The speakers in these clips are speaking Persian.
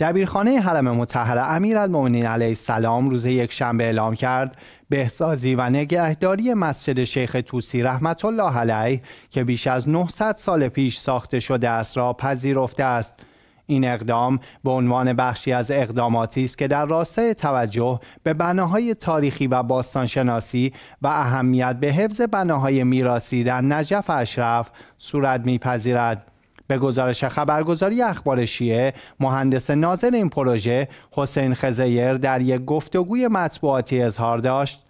دبیرخانه حرم مطهر امیرالمؤمنین علیه السلام روز یک اعلام کرد بهسازی و نگهداری مسجد شیخ توسی رحمت الله علیه که بیش از 900 سال پیش ساخته شده است را پذیرفته است این اقدام به عنوان بخشی از اقداماتی است که در راستای توجه به بناهای تاریخی و باستانشناسی و اهمیت به حفظ بناهای میراثی در نجف اشرف صورت میپذیرد به گزارش خبرگزاری اخبار شیعه مهندس ناظر این پروژه حسین خزیر در یک گفتگوی مطبوعاتی اظهار داشت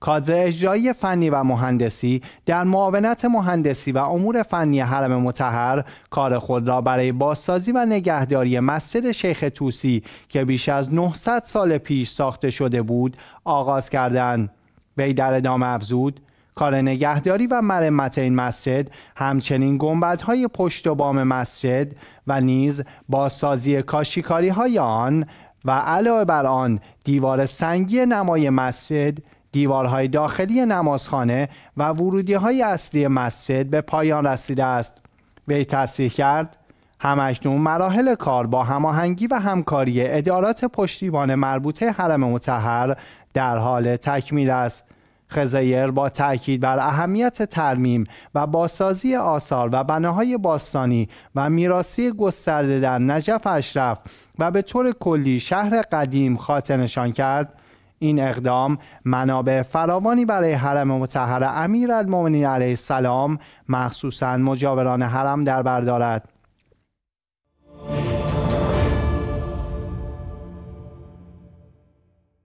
کادر اجرایی فنی و مهندسی در معاونت مهندسی و امور فنی حرم متحر کار خود را برای بازسازی و نگهداری مسجد شیخ توسی که بیش از 900 سال پیش ساخته شده بود آغاز کردند وی در ادامه افزود کار نگهداری و مرمت این مسجد همچنین گنبدهای پشت و بام مسجد و نیز سازی کاشیکاری های آن و علاوه بر آن دیوار سنگی نمای مسجد دیوارهای داخلی نمازخانه و ورودی های اصلی مسجد به پایان رسیده است وی تصریح کرد همکنون مراحل کار با هماهنگی و همکاری ادارات پشتیبان مربوطه حرم متحر در حال تکمیل است خزیر با تاکید بر اهمیت ترمیم و بازسازی آثار و بناهای باستانی و میراثی گسترده در نجف اشرف و به طور کلی شهر قدیم نشان کرد این اقدام منابع فراوانی برای حرم متحر امیر علیه السلام مخصوصا مجاوران حرم در بردارد